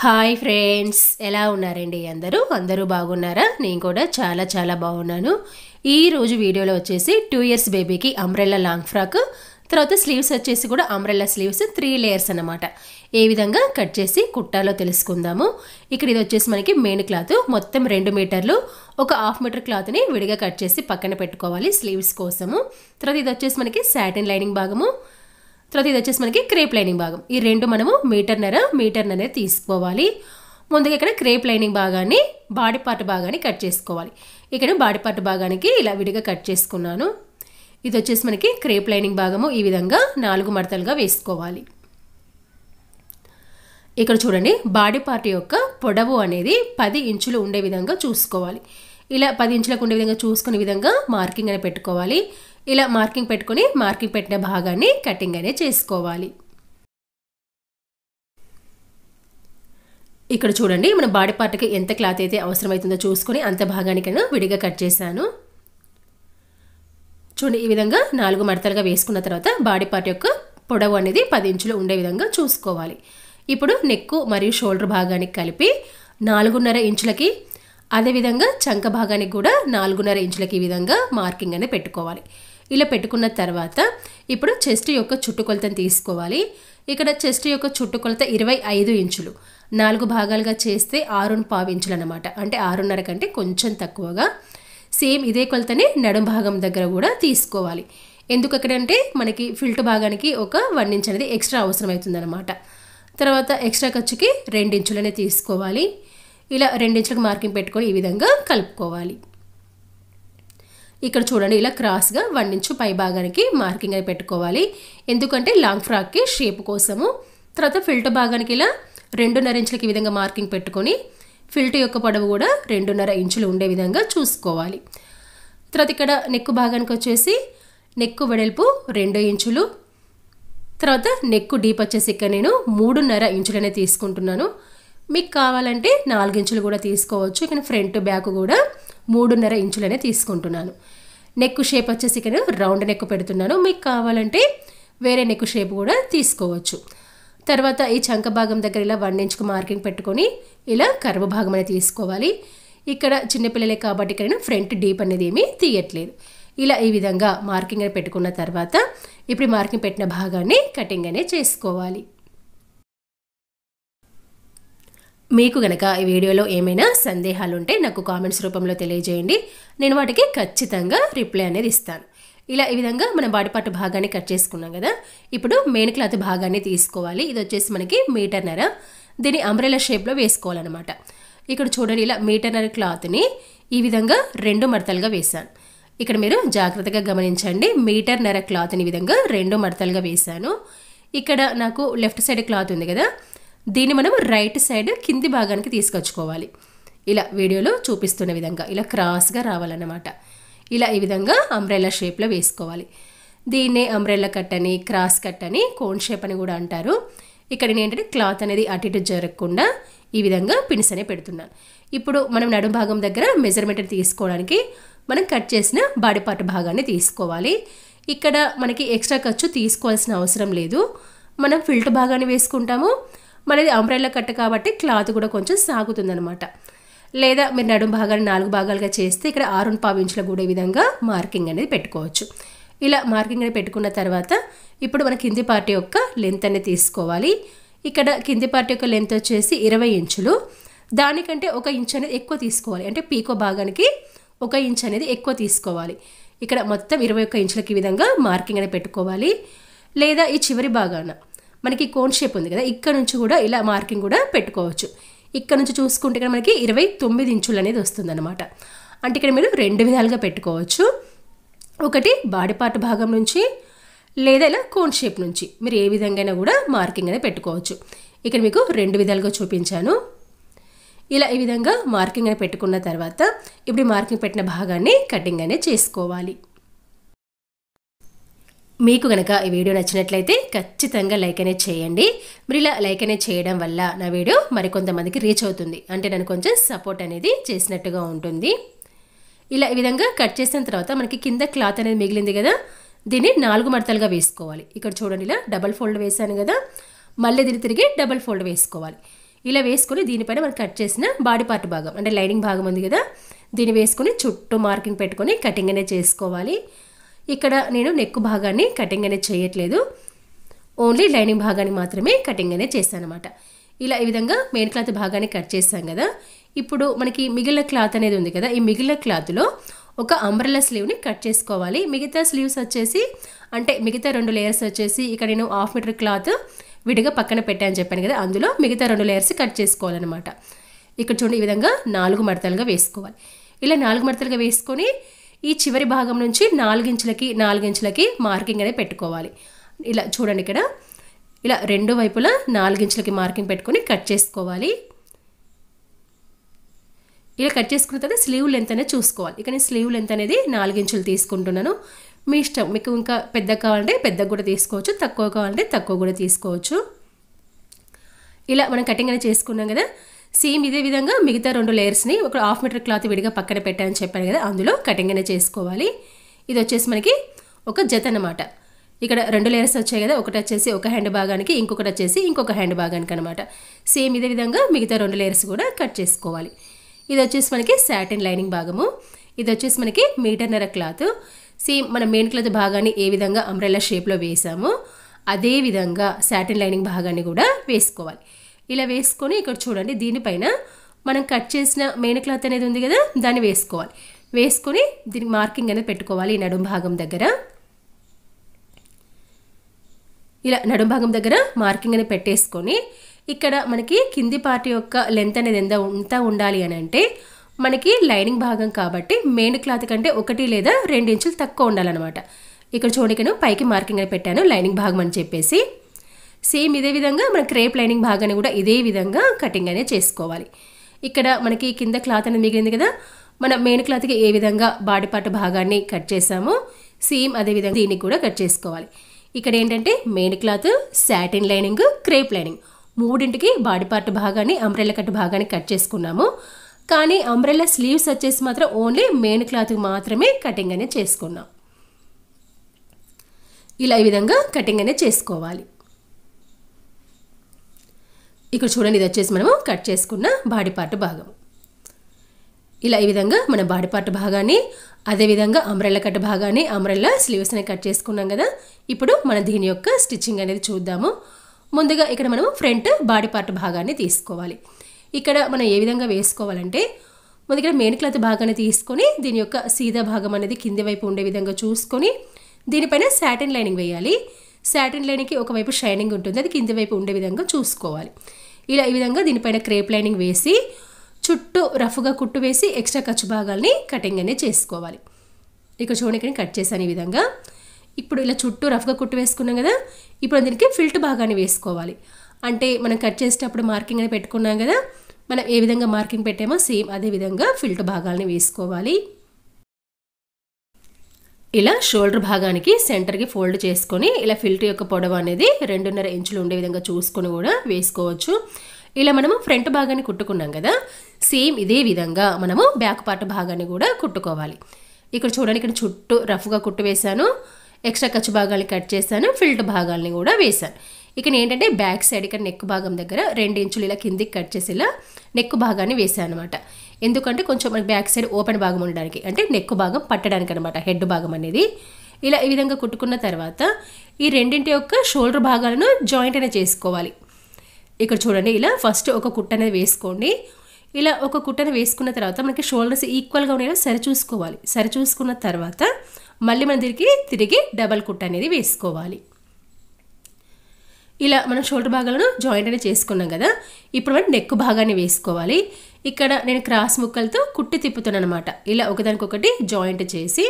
hi friends ఎలా ఉన్నారండి అందరూ అందరూ బాగున్నారా నేను కూడా చాలా చాలా బాగున్నాను ఈ రోజు వీడియోలో వచ్చేసి టూ ఇయర్స్ బేబీకి అంబ్రెల్లా లాంగ్ ఫ్రాక్ తర్వాత స్లీవ్స్ వచ్చేసి కూడా అంబ్రెల్లా స్లీవ్స్ త్రీ లేయర్స్ అనమాట ఏ విధంగా కట్ చేసి కుట్టాలో తెలుసుకుందాము ఇక్కడ ఇది వచ్చేసి మనకి మెయిన్ క్లాత్ మొత్తం రెండు మీటర్లు ఒక హాఫ్ మీటర్ క్లాత్ని విడిగా కట్ చేసి పక్కన పెట్టుకోవాలి స్లీవ్స్ కోసము తర్వాత ఇది వచ్చేసి మనకి శాటిన్ లైనింగ్ భాగము తర్వాత ఇది వచ్చేసి మనకి క్రేప్ లైనింగ్ భాగం ఈ రెండు మనము మీటర్నర మీటర్నర తీసుకోవాలి ముందుగా ఇక్కడ క్రేప్ లైనింగ్ భాగాన్ని బాడీ పార్ట్ భాగాన్ని కట్ చేసుకోవాలి ఇక్కడ బాడీ పార్ట్ భాగానికి ఇలా విడిగా కట్ చేసుకున్నాను ఇది వచ్చేసి మనకి క్రేప్ లైనింగ్ భాగము ఈ విధంగా నాలుగు మడతలుగా వేసుకోవాలి ఇక్కడ చూడండి బాడీ పార్ట్ యొక్క పొడవు అనేది పది ఇంచులు ఉండే విధంగా చూసుకోవాలి ఇలా పది ఇంచులకు ఉండే విధంగా చూసుకునే విధంగా మార్కింగ్ అనేది పెట్టుకోవాలి ఇలా మార్కింగ్ పెట్టుకొని మార్కింగ్ పెట్టిన భాగాన్ని కటింగ్ అనేది చేసుకోవాలి ఇక్కడ చూడండి మన బాడీ పార్ట్కి ఎంత క్లాత్ అయితే అవసరమవుతుందో చూసుకొని అంత భాగానికైనా విడిగా కట్ చేశాను చూడండి ఈ విధంగా నాలుగు మడతలుగా వేసుకున్న తర్వాత బాడీ పార్ట్ యొక్క పొడవు అనేది పది ఇంచులు ఉండే విధంగా చూసుకోవాలి ఇప్పుడు నెక్ మరియు షోల్డర్ భాగానికి కలిపి నాలుగున్నర ఇంచులకి అదేవిధంగా చంక భాగానికి కూడా నాలుగున్నర ఇంచులకి ఈ విధంగా మార్కింగ్ అనేది పెట్టుకోవాలి ఇలా పెట్టుకున్న తర్వాత ఇప్పుడు చెస్ట్ యొక్క చుట్టుకొలతను తీసుకోవాలి ఇక్కడ చెస్ట్ యొక్క చుట్టుకొలత ఇరవై ఐదు ఇంచులు నాలుగు భాగాలుగా చేస్తే ఆరున్న పావు ఇంచులు అనమాట అంటే ఆరున్నర కంటే కొంచెం తక్కువగా సేమ్ ఇదే కొలతని నడుం భాగం దగ్గర కూడా తీసుకోవాలి ఎందుకు అక్కడంటే మనకి ఫిల్ట్ భాగానికి ఒక వన్ ఇంచ్ అనేది ఎక్స్ట్రా అవసరం అనమాట తర్వాత ఎక్స్ట్రా ఖర్చుకి రెండించులనే తీసుకోవాలి ఇలా రెండించులకు మార్కింగ్ పెట్టుకొని ఈ విధంగా కలుపుకోవాలి ఇక్కడ చూడండి ఇలా క్రాస్గా వన్ ఇంచు పై భాగానికి మార్కింగ్ అని పెట్టుకోవాలి ఎందుకంటే లాంగ్ ఫ్రాక్కి షేప్ కోసము తర్వాత ఫిల్ట్ భాగానికి ఇలా రెండున్నర ఇంచులకి విధంగా మార్కింగ్ పెట్టుకొని ఫిల్ట్ యొక్క పొడవు కూడా రెండున్నర ఇంచులు ఉండే విధంగా చూసుకోవాలి తర్వాత ఇక్కడ నెక్కు భాగానికి వచ్చేసి నెక్కు వెడల్పు రెండు ఇంచులు తర్వాత నెక్కు డీప్ వచ్చేసి ఇక్కడ నేను మూడున్నర ఇంచులనే తీసుకుంటున్నాను మీకు కావాలంటే నాలుగు ఇంచులు కూడా తీసుకోవచ్చు ఇక్కడ ఫ్రంట్ బ్యాక్ కూడా మూడున్నర ఇంచులనే తీసుకుంటున్నాను నెక్ షేప్ వచ్చేసి ఇక్కడ రౌండ్ నెక్ పెడుతున్నాను మీకు కావాలంటే వేరే నెక్ షేప్ కూడా తీసుకోవచ్చు తర్వాత ఈ చంక భాగం దగ్గర ఇలా వన్ ఇంచ్కు మార్కింగ్ పెట్టుకొని ఇలా కర్వ భాగం అనేది తీసుకోవాలి ఇక్కడ చిన్నపిల్లలే కాబట్టి ఇక్కడ నేను ఫ్రంట్ డీప్ అనేది ఏమీ తీయట్లేదు ఇలా ఈ విధంగా మార్కింగ్ పెట్టుకున్న తర్వాత ఇప్పుడు మార్కింగ్ పెట్టిన భాగాన్ని కటింగ్ అనేది చేసుకోవాలి మీకు గనక ఈ వీడియోలో ఏమైనా సందేహాలు ఉంటే నాకు కామెంట్స్ రూపంలో తెలియజేయండి నేను వాటికి ఖచ్చితంగా రిప్లై అనేది ఇస్తాను ఇలా ఈ విధంగా మనం బాడిపాటు భాగాన్ని కట్ చేసుకున్నాం కదా ఇప్పుడు మెయిన్ క్లాత్ భాగాన్ని తీసుకోవాలి ఇది వచ్చేసి మనకి మీటర్ నెర దీన్ని అంబ్రెలా షేప్లో వేసుకోవాలన్నమాట ఇక్కడ చూడండి ఇలా మీటర్ నెర క్లాత్ని ఈ విధంగా రెండు మడతలుగా వేశాను ఇక్కడ మీరు జాగ్రత్తగా గమనించండి మీటర్ నెర క్లాత్ని ఈ విధంగా రెండు మడతలుగా వేశాను ఇక్కడ నాకు లెఫ్ట్ సైడ్ క్లాత్ ఉంది కదా దీన్ని మనం రైట్ సైడ్ కింది భాగానికి తీసుకొచ్చుకోవాలి ఇలా వీడియోలో చూపిస్తున్న విధంగా ఇలా క్రాస్గా రావాలన్నమాట ఇలా ఈ విధంగా అంబ్రెల్లా షేప్లో వేసుకోవాలి దీన్నే అంబ్రెల్లా కట్ అని క్రాస్ కట్ అని కోన్ షేప్ అని కూడా అంటారు ఇక్కడ ఏంటంటే క్లాత్ అనేది అటు ఇటు జరగకుండా ఈ విధంగా పిన్స్ అనే పెడుతున్నాను ఇప్పుడు మనం నడుం భాగం దగ్గర మెజర్మెంట్ తీసుకోవడానికి మనం కట్ చేసిన బాడీ పార్ట్ భాగాన్ని తీసుకోవాలి ఇక్కడ మనకి ఎక్స్ట్రా ఖర్చు తీసుకోవాల్సిన అవసరం లేదు మనం ఫిల్ట్ భాగాన్ని వేసుకుంటాము మనది అంబ్రెల్లా కట్ట కాబట్టి క్లాత్ కూడా కొంచెం అనమాట లేదా మీరు నడుము భాగాన్ని నాలుగు భాగాలుగా చేస్తే ఇక్కడ ఆరు పావు ఇంచులు కూడా విధంగా మార్కింగ్ అనేది పెట్టుకోవచ్చు ఇలా మార్కింగ్ అనేది పెట్టుకున్న తర్వాత ఇప్పుడు మన కింది పార్టీ యొక్క లెంత్ అనేది తీసుకోవాలి ఇక్కడ కింది పార్టీ యొక్క లెంత్ వచ్చేసి ఇరవై ఇంచులు దానికంటే ఒక ఇంచ్ అనేది ఎక్కువ తీసుకోవాలి అంటే పీకో భాగానికి ఒక ఇంచ్ అనేది ఎక్కువ తీసుకోవాలి ఇక్కడ మొత్తం ఇరవై ఒక్క ఇంచులకి విధంగా మార్కింగ్ అనేది పెట్టుకోవాలి లేదా ఈ చివరి భాగాన మనకి కోన్ షేప్ ఉంది కదా ఇక్కడ నుంచి కూడా ఇలా మార్కింగ్ కూడా పెట్టుకోవచ్చు ఇక్కడ నుంచి చూసుకుంటే కదా మనకి ఇరవై తొమ్మిది ఇంచులు అనేది వస్తుందన్నమాట అంటే ఇక్కడ మీరు రెండు విధాలుగా పెట్టుకోవచ్చు ఒకటి బాడీ పార్ట్ భాగం నుంచి లేదా ఇలా కోన్ షేప్ నుంచి మీరు ఏ విధంగా కూడా మార్కింగ్ అనేది పెట్టుకోవచ్చు ఇక్కడ మీకు రెండు విధాలుగా చూపించాను ఇలా ఈ విధంగా మార్కింగ్ అనేది పెట్టుకున్న తర్వాత ఇప్పుడు మార్కింగ్ పెట్టిన భాగాన్ని కటింగ్ అనేది చేసుకోవాలి మీకు కనుక ఈ వీడియో నచ్చినట్లయితే ఖచ్చితంగా లైక్ అనేది చేయండి మరి ఇలా లైక్ అనేది చేయడం వల్ల నా వీడియో మరికొంతమందికి రీచ్ అవుతుంది అంటే నన్ను కొంచెం సపోర్ట్ అనేది చేసినట్టుగా ఉంటుంది ఇలా ఈ విధంగా కట్ చేసిన తర్వాత మనకి కింద క్లాత్ అనేది మిగిలింది కదా దీన్ని నాలుగు మడతలుగా వేసుకోవాలి ఇక్కడ చూడండి ఇలా డబల్ ఫోల్డ్ వేసాను కదా మళ్ళీ దీన్ని తిరిగి డబల్ ఫోల్డ్ వేసుకోవాలి ఇలా వేసుకొని దీనిపైన మనం కట్ చేసిన బాడీ పార్ట్ భాగం అంటే లైనింగ్ భాగం ఉంది కదా దీన్ని వేసుకొని చుట్టూ మార్కింగ్ పెట్టుకొని కటింగ్ అనేది చేసుకోవాలి ఇక్కడ నేను నెక్ భాగాన్ని కటింగ్ అనేది చేయట్లేదు ఓన్లీ లైనింగ్ భాగాన్ని మాత్రమే కటింగ్ అనేది చేశాను అనమాట ఇలా ఈ విధంగా మెయిన్ క్లాత్ భాగాన్ని కట్ చేస్తాం కదా ఇప్పుడు మనకి మిగిలిన క్లాత్ అనేది ఉంది కదా ఈ మిగిలిన క్లాత్లో ఒక అంబ్రెల్లా స్లీవ్ని కట్ చేసుకోవాలి మిగతా స్లీవ్స్ వచ్చేసి అంటే మిగతా రెండు లేయర్స్ వచ్చేసి ఇక్కడ నేను హాఫ్ మీటర్ క్లాత్ విడిగా పక్కన పెట్టాను చెప్పాను కదా అందులో మిగతా రెండు లేయర్స్ కట్ చేసుకోవాలన్నమాట ఇక్కడ చూడండి ఈ విధంగా నాలుగు మడతలుగా వేసుకోవాలి ఇలా నాలుగు మడతలుగా వేసుకొని ఈ చివరి భాగం నుంచి నాలుగించులకి నాలుగించులకి మార్కింగ్ అనేది పెట్టుకోవాలి ఇలా చూడండి ఇక్కడ ఇలా రెండు వైపులా నాలుగించులకి మార్కింగ్ పెట్టుకొని కట్ చేసుకోవాలి ఇలా కట్ చేసుకున్న తర్వాత స్లీవ్ లెంత్ అనేది చూసుకోవాలి ఇక నేను స్లీవ్ లెంత్ అనేది నాలుగించులు తీసుకుంటున్నాను మీ ఇష్టం మీకు ఇంకా పెద్ద కావాలంటే పెద్ద కూడా తీసుకోవచ్చు తక్కువ కావాలంటే తక్కువ కూడా తీసుకోవచ్చు ఇలా మనం కటింగ్ అనేది చేసుకున్నాం కదా సేమ్ ఇదే విధంగా మిగతా రెండు లేయర్స్ని ఒక హాఫ్ మీటర్ క్లాత్ విడిగా పక్కన అని చెప్పాను కదా అందులో కటింగ్ అనేది చేసుకోవాలి ఇది వచ్చేసి మనకి ఒక జత అనమాట ఇక్కడ రెండు లేయర్స్ వచ్చాయి కదా ఒకటి వచ్చేసి ఒక హ్యాండ్ భాగానికి ఇంకొకటి వచ్చేసి ఇంకొక హ్యాండ్ భాగానికి అనమాట సేమ్ ఇదే విధంగా మిగతా రెండు లేయర్స్ కూడా కట్ చేసుకోవాలి ఇది వచ్చేసి మనకి సాటిన్ లైనింగ్ భాగము ఇది వచ్చేసి మనకి మీటర్నర క్లాత్ సేమ్ మన మెయిన్ క్లాత్ భాగాన్ని ఏ విధంగా అంబ్రెల్లా షేప్లో వేసామో అదే విధంగా శాటిన్ లైనింగ్ భాగాన్ని కూడా వేసుకోవాలి ఇలా వేసుకొని ఇక్కడ చూడండి దీనిపైన మనం కట్ చేసిన మెయిన్ క్లాత్ అనేది ఉంది కదా దాన్ని వేసుకోవాలి వేసుకొని దీనికి మార్కింగ్ అనేది పెట్టుకోవాలి ఈ నడుం భాగం దగ్గర ఇలా నడుం భాగం దగ్గర మార్కింగ్ అనేది పెట్టేసుకొని ఇక్కడ మనకి కింది పార్ట్ యొక్క లెంత్ అనేది ఎంత ఎంత ఉండాలి అని అంటే మనకి లైనింగ్ భాగం కాబట్టి మెయిన్ క్లాత్ కంటే ఒకటి లేదా రెండు ఇంచులు తక్కువ ఉండాలన్నమాట ఇక్కడ చూడకను పైకి మార్కింగ్ అని పెట్టాను లైనింగ్ భాగం అని చెప్పేసి సేమ్ ఇదే విధంగా మన క్రేప్ లైనింగ్ భాగాన్ని కూడా ఇదే విధంగా కటింగ్ అనేది చేసుకోవాలి ఇక్కడ మనకి కింద క్లాత్ అనేది మిగిలింది కదా మన మెయిన్ క్లాత్కి ఏ విధంగా బాడీ పార్ట్ భాగాన్ని కట్ చేసామో సేమ్ అదే విధంగా దీన్ని కూడా కట్ చేసుకోవాలి ఇక్కడ ఏంటంటే main cloth satin lining crepe lining మూడింటికి బాడీ పార్ట్ భాగాన్ని అంబ్రెల్ల కట్ భాగాన్ని కట్ చేసుకున్నాము కానీ అంబ్రెల్లా స్లీవ్స్ వచ్చేసి మాత్రం ఓన్లీ మెయిన్ క్లాత్ మాత్రమే కటింగ్ అనేది చేసుకున్నాం ఇలా ఈ విధంగా కటింగ్ అనేది చేసుకోవాలి ఇక్కడ చూడండి ఇది వచ్చేసి మనము కట్ చేసుకున్న బాడీ పార్ట్ భాగం ఇలా ఈ విధంగా మన బాడీ పార్ట్ భాగాన్ని అదేవిధంగా అంబ్రెల్లా కట్ భాగాన్ని అంబ్రెల్లా అనేవి కట్ చేసుకున్నాం కదా ఇప్పుడు మనం దీని యొక్క స్టిచ్చింగ్ అనేది చూద్దాము ముందుగా ఇక్కడ మనము ఫ్రంట్ బాడీ పార్ట్ భాగాన్ని తీసుకోవాలి ఇక్కడ మనం ఏ విధంగా వేసుకోవాలంటే మన దగ్గర మెయిన్ క్లాత్ భాగాన్ని తీసుకొని దీని యొక్క సీదా భాగం అనేది కింది వైపు ఉండే విధంగా చూసుకొని దీనిపైన శాటిన్ లైనింగ్ వేయాలి శాటిన్ లైనింగ్కి ఒకవైపు షైనింగ్ ఉంటుంది అది కింది వైపు ఉండే విధంగా చూసుకోవాలి ఇలా ఈ విధంగా దీనిపైన క్రేప్ లైనింగ్ వేసి చుట్టూ రఫ్గా కుట్టు వేసి ఎక్స్ట్రా ఖర్చు భాగాల్ని కటింగ్ అనేది చేసుకోవాలి ఇక చూడండి కట్ చేశాను ఈ విధంగా ఇప్పుడు ఇలా చుట్టూ రఫ్గా కుట్టు వేసుకున్నాం కదా ఇప్పుడు దీనికి ఫిల్ట్ భాగాన్ని వేసుకోవాలి అంటే మనం కట్ చేసేటప్పుడు మార్కింగ్ అని పెట్టుకున్నాం కదా మనం ఏ విధంగా మార్కింగ్ పెట్టామో సేమ్ అదే విధంగా ఫిల్ట్ భాగాలని వేసుకోవాలి ఇలా షోల్డర్ భాగానికి సెంటర్కి ఫోల్డ్ చేసుకొని ఇలా ఫిల్టర్ యొక్క పొడవు అనేది రెండున్నర ఇంచులు ఉండే విధంగా చూసుకొని కూడా వేసుకోవచ్చు ఇలా మనము ఫ్రంట్ భాగాన్ని కుట్టుకున్నాం కదా సేమ్ ఇదే విధంగా మనము బ్యాక్ పార్ట్ భాగాన్ని కూడా కుట్టుకోవాలి ఇక్కడ చూడండి ఇక్కడ చుట్టూ రఫ్గా కుట్టు వేశాను ఎక్స్ట్రా ఖర్చు భాగాన్ని కట్ చేశాను ఫిల్ట్ భాగాల్ని కూడా వేశాను ఇక్కడ ఏంటంటే బ్యాక్ సైడ్ ఇక్కడ నెక్ భాగం దగ్గర రెండు ఇంచులు ఇలా కిందికి కట్ చేసి ఇలా నెక్ భాగాన్ని వేశాను అనమాట ఎందుకంటే కొంచెం మనకి బ్యాక్ సైడ్ ఓపెన్ భాగం ఉండడానికి అంటే నెక్ భాగం పట్టడానికి అనమాట హెడ్ భాగం అనేది ఇలా ఈ విధంగా కుట్టుకున్న తర్వాత ఈ రెండింటి యొక్క షోల్డర్ భాగాలను జాయింట్ అనేది చేసుకోవాలి ఇక్కడ చూడండి ఇలా ఫస్ట్ ఒక కుట్ట అనేది వేసుకోండి ఇలా ఒక కుట్టను వేసుకున్న తర్వాత మనకి షోల్డర్స్ ఈక్వల్గా ఉండేలా సరి చూసుకోవాలి సరి చూసుకున్న తర్వాత మళ్ళీ మన దగ్గరికి తిరిగి డబల్ కుట్ట అనేది వేసుకోవాలి ఇలా మనం షోల్డర్ భాగాలను జాయింట్ అనేది చేసుకున్నాం కదా ఇప్పుడు మనం నెక్ భాగాన్ని వేసుకోవాలి ఇక్కడ నేను క్రాస్ ముక్కలతో కుట్టి తిప్పుతున్నాను అనమాట ఇలా ఒకదానికొకటి జాయింట్ చేసి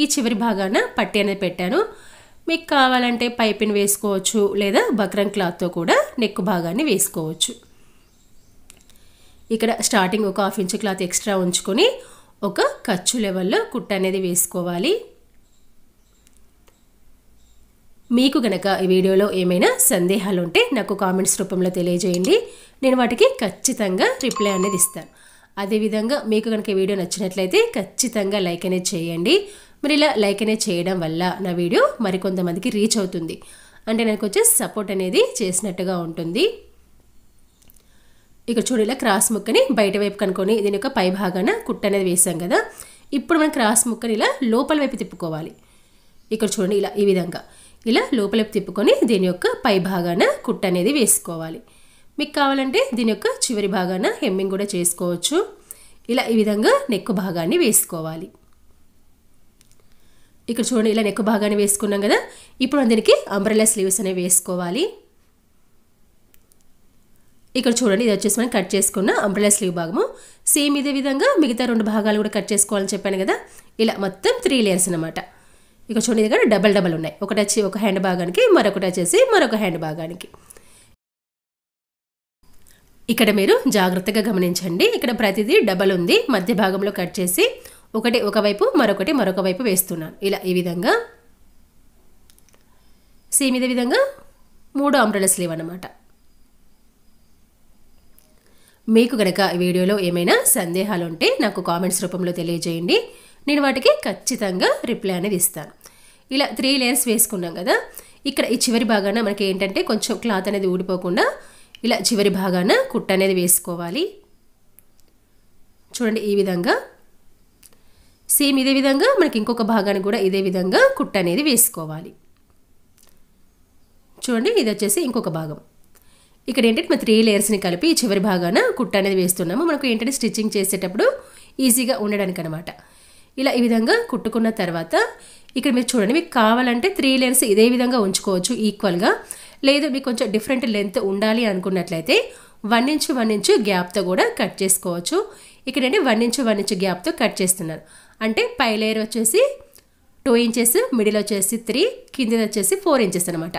ఈ చివరి భాగాన పట్టి అనేది పెట్టాను మీకు కావాలంటే పైపిన్ వేసుకోవచ్చు లేదా బక్రం క్లాత్తో కూడా నెక్ భాగాన్ని వేసుకోవచ్చు ఇక్కడ స్టార్టింగ్ ఒక హాఫ్ ఇంచ్ క్లాత్ ఎక్స్ట్రా ఉంచుకొని ఒక ఖర్చు లెవెల్లో కుట్ట అనేది వేసుకోవాలి మీకు గనక ఈ వీడియోలో ఏమైనా సందేహాలు ఉంటే నాకు కామెంట్స్ రూపంలో తెలియజేయండి నేను వాటికి ఖచ్చితంగా రిప్లై అనేది ఇస్తాను అదేవిధంగా మీకు కనుక వీడియో నచ్చినట్లయితే ఖచ్చితంగా లైక్ అనేది చేయండి మరి ఇలా లైక్ అనేది చేయడం వల్ల నా వీడియో మరికొంతమందికి రీచ్ అవుతుంది అంటే నాకు వచ్చే సపోర్ట్ అనేది చేసినట్టుగా ఉంటుంది ఇక్కడ చూడు ఇలా క్రాస్ ముక్కని బయట వైపు కనుకొని దీని యొక్క పై భాగాన కుట్ట అనేది వేసాం కదా ఇప్పుడు మనం క్రాస్ ముక్కని ఇలా లోపల వైపు తిప్పుకోవాలి ఇక్కడ చూడండి ఇలా ఈ విధంగా ఇలా లోపలికి తిప్పుకొని దీని యొక్క పై భాగాన కుట్ట అనేది వేసుకోవాలి మీకు కావాలంటే దీని యొక్క చివరి భాగాన హెమ్మింగ్ కూడా చేసుకోవచ్చు ఇలా ఈ విధంగా నెక్కు భాగాన్ని వేసుకోవాలి ఇక్కడ చూడండి ఇలా నెక్కు భాగాన్ని వేసుకున్నాం కదా ఇప్పుడు దీనికి అంబ్రెల్లా స్లీవ్స్ అనేవి వేసుకోవాలి ఇక్కడ చూడండి ఇది వచ్చేసి మనం కట్ చేసుకున్న అంబ్రెలా స్లీవ్ భాగము సేమ్ ఇదే విధంగా మిగతా రెండు భాగాలు కూడా కట్ చేసుకోవాలని చెప్పాను కదా ఇలా మొత్తం త్రీ లేయర్స్ అనమాట ఇక చూడండి దగ్గర డబల్ డబల్ ఉన్నాయి ఒకటి వచ్చి ఒక హ్యాండ్ భాగానికి మరొకటి వచ్చేసి మరొక హ్యాండ్ భాగానికి ఇక్కడ మీరు జాగ్రత్తగా గమనించండి ఇక్కడ ప్రతిదీ డబల్ ఉంది మధ్య భాగంలో కట్ చేసి ఒకటి ఒకవైపు మరొకటి మరొక వైపు వేస్తున్నాను ఇలా ఈ విధంగా సేమ్ ఇదే విధంగా మూడు అంబ్రల స్లీవ్ అనమాట మీకు గనక వీడియోలో ఏమైనా సందేహాలు ఉంటే నాకు కామెంట్స్ రూపంలో తెలియజేయండి నేను వాటికి ఖచ్చితంగా రిప్లై అనేది ఇస్తాను ఇలా త్రీ లేయర్స్ వేసుకున్నాం కదా ఇక్కడ ఈ చివరి భాగాన మనకి ఏంటంటే కొంచెం క్లాత్ అనేది ఊడిపోకుండా ఇలా చివరి భాగాన కుట్ట అనేది వేసుకోవాలి చూడండి ఈ విధంగా సేమ్ ఇదే విధంగా మనకి ఇంకొక భాగాన్ని కూడా ఇదే విధంగా కుట్ట అనేది వేసుకోవాలి చూడండి ఇది వచ్చేసి ఇంకొక భాగం ఇక్కడ ఏంటంటే మనం త్రీ లేయర్స్ని కలిపి చివరి భాగాన కుట్ట అనేది వేస్తున్నాము మనకు ఏంటంటే స్టిచ్చింగ్ చేసేటప్పుడు ఈజీగా ఉండడానికి అనమాట ఇలా ఈ విధంగా కుట్టుకున్న తర్వాత ఇక్కడ మీరు చూడండి మీకు కావాలంటే త్రీ లెన్స్ ఇదే విధంగా ఉంచుకోవచ్చు ఈక్వల్గా లేదా మీకు కొంచెం డిఫరెంట్ లెంత్ ఉండాలి అనుకున్నట్లయితే వన్ ఇంచ్ వన్ ఇంచ్ గ్యాప్తో కూడా కట్ చేసుకోవచ్చు అంటే వన్ ఇంచ్ వన్ ఇంచ్ గ్యాప్తో కట్ చేస్తున్నాను అంటే పై లేయర్ వచ్చేసి టూ ఇంచెస్ మిడిల్ వచ్చేసి త్రీ కింద వచ్చేసి ఫోర్ ఇంచెస్ అనమాట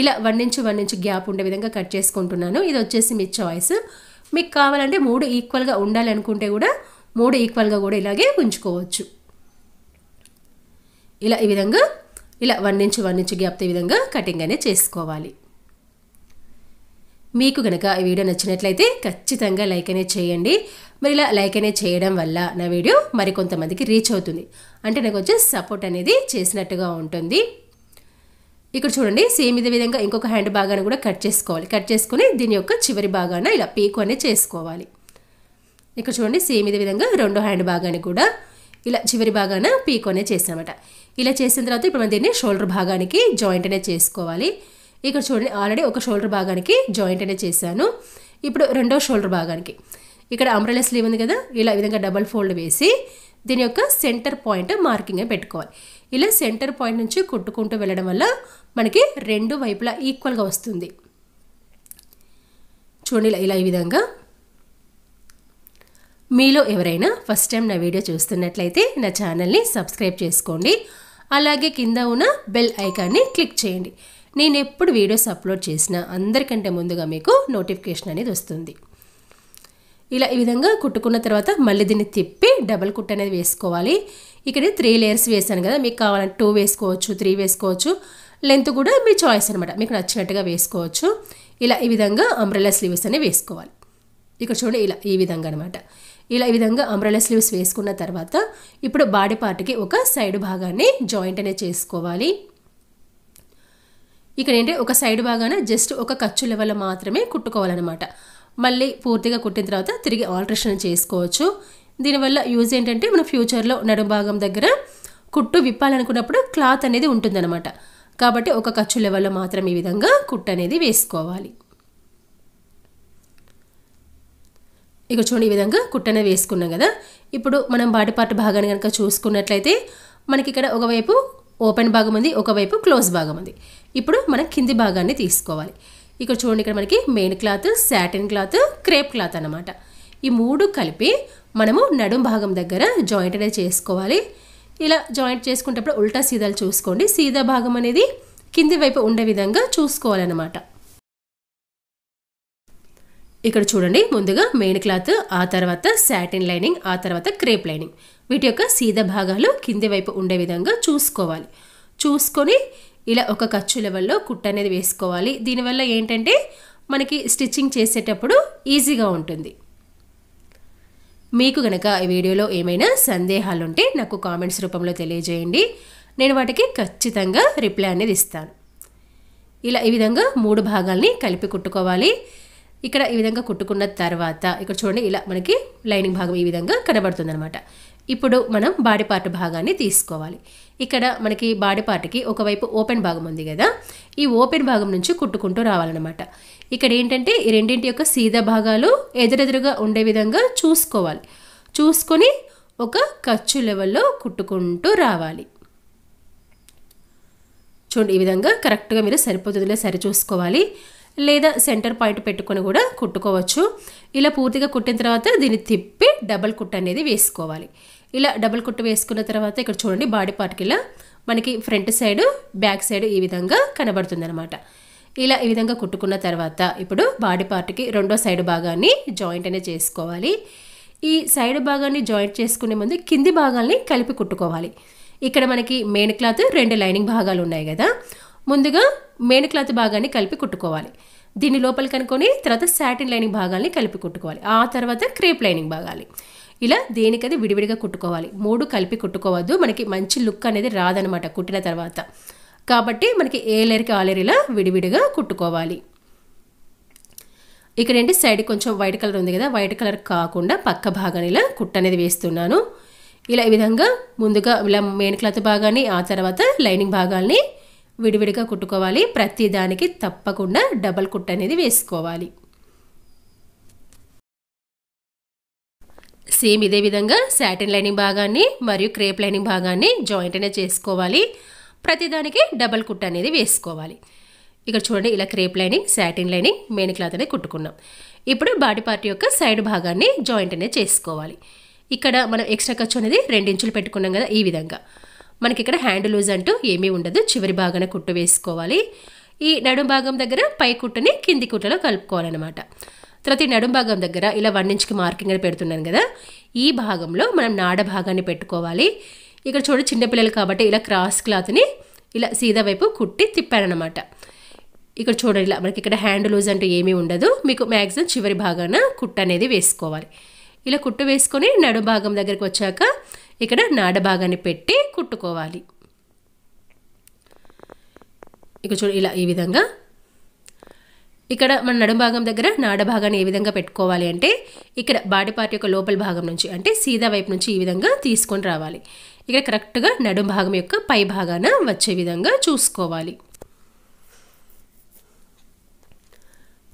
ఇలా one inch one inch gap ఉండే విధంగా కట్ చేసుకుంటున్నాను ఇది వచ్చేసి మీ చాయిస్ మీకు కావాలంటే మూడు ఈక్వల్గా ఉండాలనుకుంటే కూడా మూడు ఈక్వల్గా కూడా ఇలాగే ఉంచుకోవచ్చు ఇలా ఈ విధంగా ఇలా one inch one inch gap ఈ విధంగా కటింగ్ అనేది చేసుకోవాలి మీకు కనుక ఈ వీడియో నచ్చినట్లయితే ఖచ్చితంగా లైక్ అనే చేయండి మరి ఇలా లైక్ అనే చేయడం వల్ల నా వీడియో మరికొంతమందికి రీచ్ అవుతుంది అంటే నాకు వచ్చే సపోర్ట్ అనేది చేసినట్టుగా ఉంటుంది ఇక్కడ చూడండి సేమ్ ఇదే విధంగా ఇంకొక హ్యాండ్ భాగాన్ని కూడా కట్ చేసుకోవాలి కట్ చేసుకుని దీని యొక్క చివరి భాగాన ఇలా పీకు అనేది చేసుకోవాలి ఇక్కడ చూడండి సేమ్ ఇదే విధంగా రెండో హ్యాండ్ భాగాన్ని కూడా ఇలా చివరి భాగాన పీకోనే చేసామట ఇలా చేసిన తర్వాత ఇప్పుడు మనం దీన్ని షోల్డర్ భాగానికి జాయింట్ అనేది చేసుకోవాలి ఇక్కడ చూడండి ఆల్రెడీ ఒక షోల్డర్ భాగానికి జాయింట్ అనేది చేశాను ఇప్పుడు రెండో షోల్డర్ భాగానికి ఇక్కడ అంబ్రెలా స్లీవ్ ఉంది కదా ఇలా విధంగా డబల్ ఫోల్డ్ వేసి దీని యొక్క సెంటర్ పాయింట్ మార్కింగ్ పెట్టుకోవాలి ఇలా సెంటర్ పాయింట్ నుంచి కుట్టుకుంటూ వెళ్ళడం వల్ల మనకి రెండు వైపులా ఈక్వల్గా వస్తుంది చూడండి ఇలా ఈ విధంగా మీలో ఎవరైనా ఫస్ట్ టైం నా వీడియో చూస్తున్నట్లయితే నా ఛానల్ని సబ్స్క్రైబ్ చేసుకోండి అలాగే కింద ఉన్న బెల్ ఐకాన్ని క్లిక్ చేయండి నేను ఎప్పుడు వీడియోస్ అప్లోడ్ చేసినా అందరికంటే ముందుగా మీకు నోటిఫికేషన్ అనేది వస్తుంది ఇలా ఈ విధంగా కుట్టుకున్న తర్వాత మళ్ళీ దీన్ని తిప్పి డబల్ కుట్ అనేది వేసుకోవాలి ఇక్కడ త్రీ లేయర్స్ వేసాను కదా మీకు కావాలంటే టూ వేసుకోవచ్చు త్రీ వేసుకోవచ్చు లెంత్ కూడా మీ చాయిస్ అనమాట మీకు నచ్చినట్టుగా వేసుకోవచ్చు ఇలా ఈ విధంగా అంబ్రెల్లా స్లీవ్స్ అనేవి వేసుకోవాలి ఇక్కడ చూడండి ఇలా ఈ విధంగా అనమాట ఇలా ఈ విధంగా అంబ్రెల స్లీవ్స్ వేసుకున్న తర్వాత ఇప్పుడు బాడీ పార్ట్కి ఒక సైడ్ భాగాన్ని జాయింట్ అనేది చేసుకోవాలి ఇక్కడ ఏంటి ఒక సైడ్ భాగాన జస్ట్ ఒక ఖర్చు లెవెల్ మాత్రమే కుట్టుకోవాలన్నమాట మళ్ళీ పూర్తిగా కుట్టిన తర్వాత తిరిగి ఆల్ట్రేషన్ చేసుకోవచ్చు దీనివల్ల యూజ్ ఏంటంటే మనం ఫ్యూచర్లో నడుం భాగం దగ్గర కుట్టు విప్పాలనుకున్నప్పుడు క్లాత్ అనేది ఉంటుందన్నమాట కాబట్టి ఒక ఖర్చు లెవెల్లో మాత్రం ఈ విధంగా కుట్టు అనేది వేసుకోవాలి ఇక చూడండి ఈ విధంగా కుట్టన వేసుకున్నాం కదా ఇప్పుడు మనం బాడీ పార్ట్ భాగాన్ని కనుక చూసుకున్నట్లయితే మనకి ఇక్కడ ఒకవైపు ఓపెన్ భాగం ఉంది ఒకవైపు క్లోజ్ భాగం ఉంది ఇప్పుడు మనం కింది భాగాన్ని తీసుకోవాలి ఇక్కడ చూడండి ఇక్కడ మనకి main cloth satin cloth crepe cloth అనమాట ఈ మూడు కలిపి మనము నడుం భాగం దగ్గర జాయింట్ అనేది చేసుకోవాలి ఇలా జాయింట్ చేసుకునేటప్పుడు ఉల్టా సీదాలు చూసుకోండి సీదా భాగం అనేది కింది వైపు ఉండే విధంగా చూసుకోవాలన్నమాట ఇక్కడ చూడండి ముందుగా మెయిన్ క్లాత్ ఆ తర్వాత శాటిన్ లైనింగ్ ఆ తర్వాత క్రేప్ లైనింగ్ వీటి యొక్క సీద భాగాలు కింది వైపు ఉండే విధంగా చూసుకోవాలి చూసుకొని ఇలా ఒక ఖర్చు లెవెల్లో కుట్ట అనేది వేసుకోవాలి దీనివల్ల ఏంటంటే మనకి స్టిచ్చింగ్ చేసేటప్పుడు ఈజీగా ఉంటుంది మీకు గనక ఈ వీడియోలో ఏమైనా సందేహాలుంటే నాకు కామెంట్స్ రూపంలో తెలియజేయండి నేను వాటికి ఖచ్చితంగా రిప్లై అనేది ఇస్తాను ఇలా ఈ విధంగా మూడు భాగాల్ని కలిపి కుట్టుకోవాలి ఇక్కడ ఈ విధంగా కుట్టుకున్న తర్వాత ఇక్కడ చూడండి ఇలా మనకి లైనింగ్ భాగం ఈ విధంగా కనబడుతుంది అనమాట ఇప్పుడు మనం బాడీ పార్ట్ భాగాన్ని తీసుకోవాలి ఇక్కడ మనకి బాడీ పార్ట్కి ఒకవైపు ఓపెన్ భాగం ఉంది కదా ఈ ఓపెన్ భాగం నుంచి కుట్టుకుంటూ రావాలన్నమాట ఇక్కడ ఏంటంటే ఈ రెండింటి యొక్క సీదా భాగాలు ఎదురెదురుగా ఉండే విధంగా చూసుకోవాలి చూసుకొని ఒక ఖర్చు లెవెల్లో కుట్టుకుంటూ రావాలి చూడండి ఈ విధంగా కరెక్ట్గా మీరు సరిపోతుందిలో సరి చూసుకోవాలి లేదా సెంటర్ పాయింట్ పెట్టుకొని కూడా కుట్టుకోవచ్చు ఇలా పూర్తిగా కుట్టిన తర్వాత దీన్ని తిప్పి డబల్ కుట్ అనేది వేసుకోవాలి ఇలా డబల్ కుట్టు వేసుకున్న తర్వాత ఇక్కడ చూడండి బాడీ పార్ట్కి ఇలా మనకి ఫ్రంట్ సైడ్ బ్యాక్ సైడ్ ఈ విధంగా కనబడుతుంది అనమాట ఇలా ఈ విధంగా కుట్టుకున్న తర్వాత ఇప్పుడు బాడీ పార్ట్కి రెండో సైడ్ భాగాన్ని జాయింట్ అనేది చేసుకోవాలి ఈ సైడ్ భాగాన్ని జాయింట్ చేసుకునే ముందు కింది భాగాల్ని కలిపి కుట్టుకోవాలి ఇక్కడ మనకి మెయిన్ క్లాత్ రెండు లైనింగ్ భాగాలు ఉన్నాయి కదా ముందుగా మేను క్లాత్ భాగాన్ని కలిపి కుట్టుకోవాలి దీన్ని లోపల కనుక్కొని తర్వాత సాటిన్ లైనింగ్ భాగాల్ని కలిపి కుట్టుకోవాలి ఆ తర్వాత క్రేప్ లైనింగ్ భాగాలి ఇలా దేనికది విడివిడిగా కుట్టుకోవాలి మూడు కలిపి కుట్టుకోవద్దు మనకి మంచి లుక్ అనేది రాదనమాట కుట్టిన తర్వాత కాబట్టి మనకి ఏ లేరికి ఆ లేయర్ ఇలా విడివిడిగా కుట్టుకోవాలి ఇక్కడ ఏంటి సైడ్ కొంచెం వైట్ కలర్ ఉంది కదా వైట్ కలర్ కాకుండా పక్క భాగాన్ని ఇలా కుట్ట అనేది వేస్తున్నాను ఇలా ఈ విధంగా ముందుగా ఇలా మెయిన్ క్లాత్ భాగాన్ని ఆ తర్వాత లైనింగ్ భాగాల్ని విడివిడిగా కుట్టుకోవాలి ప్రతిదానికి తప్పకుండా డబల్ కుట్ అనేది వేసుకోవాలి సేమ్ ఇదే విధంగా శాటిన్ లైనింగ్ భాగాన్ని మరియు క్రేప్ లైనింగ్ భాగాన్ని జాయింట్ అనేది చేసుకోవాలి ప్రతిదానికి డబల్ కుట్ అనేది వేసుకోవాలి ఇక్కడ చూడండి ఇలా crepe lining satin lining main cloth అనేది కుట్టుకున్నాం ఇప్పుడు బాడీ పార్ట్ యొక్క సైడ్ భాగాన్ని జాయింట్ అనేది చేసుకోవాలి ఇక్కడ మనం ఎక్స్ట్రా ఖర్చు అనేది రెండించులు పెట్టుకున్నాం కదా ఈ విధంగా మనకి ఇక్కడ హ్యాండ్ లూజ్ అంటూ ఏమీ ఉండదు చివరి భాగాన కుట్టు వేసుకోవాలి ఈ నడుం భాగం దగ్గర పై కుట్టని కింది కుట్టలో కలుపుకోవాలన్నమాట తర్వాత ఈ నడుం భాగం దగ్గర ఇలా వన్ ఇంచ్కి మార్కింగ్ అని పెడుతున్నాను కదా ఈ భాగంలో మనం నాడ భాగాన్ని పెట్టుకోవాలి ఇక్కడ చూడ చిన్నపిల్లలు కాబట్టి ఇలా క్రాస్ క్లాత్ని ఇలా సీదా వైపు కుట్టి తిప్పానమాట ఇక్కడ చూడండి ఇలా మనకి ఇక్కడ హ్యాండ్ లూజ్ అంటూ ఏమీ ఉండదు మీకు మ్యాక్సిమం చివరి భాగాన కుట్టు అనేది వేసుకోవాలి ఇలా కుట్టు వేసుకొని నడు భాగం దగ్గరికి వచ్చాక ఇక్కడ నాడభాగాన్ని పెట్టి కుట్టుకోవాలి ఇక చూడు ఇలా ఈ విధంగా ఇక్కడ మన నడుం భాగం దగ్గర నాడ భాగాన్ని ఏ విధంగా పెట్టుకోవాలి అంటే ఇక్కడ బాడీ పార్ట్ యొక్క లోపల భాగం నుంచి అంటే సీదా వైపు నుంచి ఈ విధంగా తీసుకొని రావాలి ఇక్కడ కరెక్ట్గా నడుం భాగం యొక్క పై భాగాన వచ్చే విధంగా చూసుకోవాలి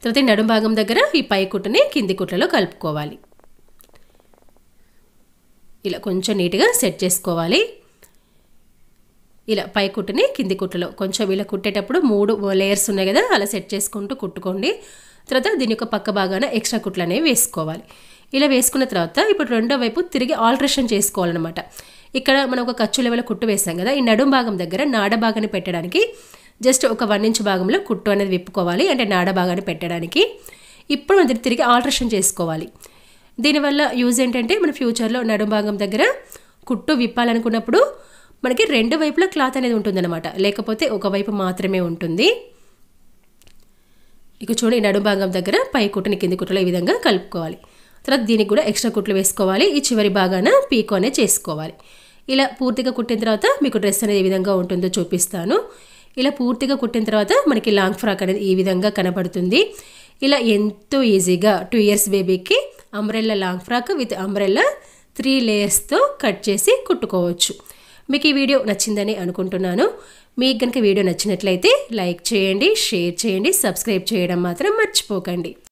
తర్వాత నడుం భాగం దగ్గర ఈ పై కుట్టని కింది కుట్లలో కలుపుకోవాలి ఇలా కొంచెం నీట్గా సెట్ చేసుకోవాలి ఇలా పై కుట్టుని కింది కుట్టలో కొంచెం ఇలా కుట్టేటప్పుడు మూడు లేయర్స్ ఉన్నాయి కదా అలా సెట్ చేసుకుంటూ కుట్టుకోండి తర్వాత దీని యొక్క పక్క భాగాన ఎక్స్ట్రా కుట్లు అనేవి వేసుకోవాలి ఇలా వేసుకున్న తర్వాత ఇప్పుడు రెండో వైపు తిరిగి ఆల్ట్రేషన్ చేసుకోవాలన్నమాట ఇక్కడ మనం ఒక ఖర్చు లెవెల్ కుట్టు వేసాం కదా ఈ నడుం భాగం దగ్గర నాడ భాగాన్ని పెట్టడానికి జస్ట్ ఒక వన్ ఇంచ్ భాగంలో కుట్టు అనేది విప్పుకోవాలి అంటే నాడ భాగాన్ని పెట్టడానికి ఇప్పుడు మనం తిరిగి ఆల్ట్రేషన్ చేసుకోవాలి దీనివల్ల యూజ్ ఏంటంటే మన ఫ్యూచర్లో నడుం భాగం దగ్గర కుట్టు విప్పాలనుకున్నప్పుడు మనకి రెండు వైపులా క్లాత్ అనేది ఉంటుందన్నమాట లేకపోతే ఒకవైపు మాత్రమే ఉంటుంది ఇక చూడండి నడుం భాగం దగ్గర పై కుట్టుని కింది కుట్టలో ఈ విధంగా కలుపుకోవాలి తర్వాత దీనికి కూడా ఎక్స్ట్రా కుట్లు వేసుకోవాలి ఈ చివరి భాగాన పీకో అనేది చేసుకోవాలి ఇలా పూర్తిగా కుట్టిన తర్వాత మీకు డ్రెస్ అనేది ఏ విధంగా ఉంటుందో చూపిస్తాను ఇలా పూర్తిగా కుట్టిన తర్వాత మనకి లాంగ్ ఫ్రాక్ అనేది ఈ విధంగా కనబడుతుంది ఇలా ఎంతో ఈజీగా టూ ఇయర్స్ బేబీకి umbrella long frock with umbrella three లేయర్స్తో కట్ చేసి కుట్టుకోవచ్చు మీకు ఈ వీడియో నచ్చిందని అనుకుంటున్నాను మీకు కనుక వీడియో నచ్చినట్లయితే లైక్ చేయండి షేర్ చేయండి సబ్స్క్రైబ్ చేయడం మాత్రం మర్చిపోకండి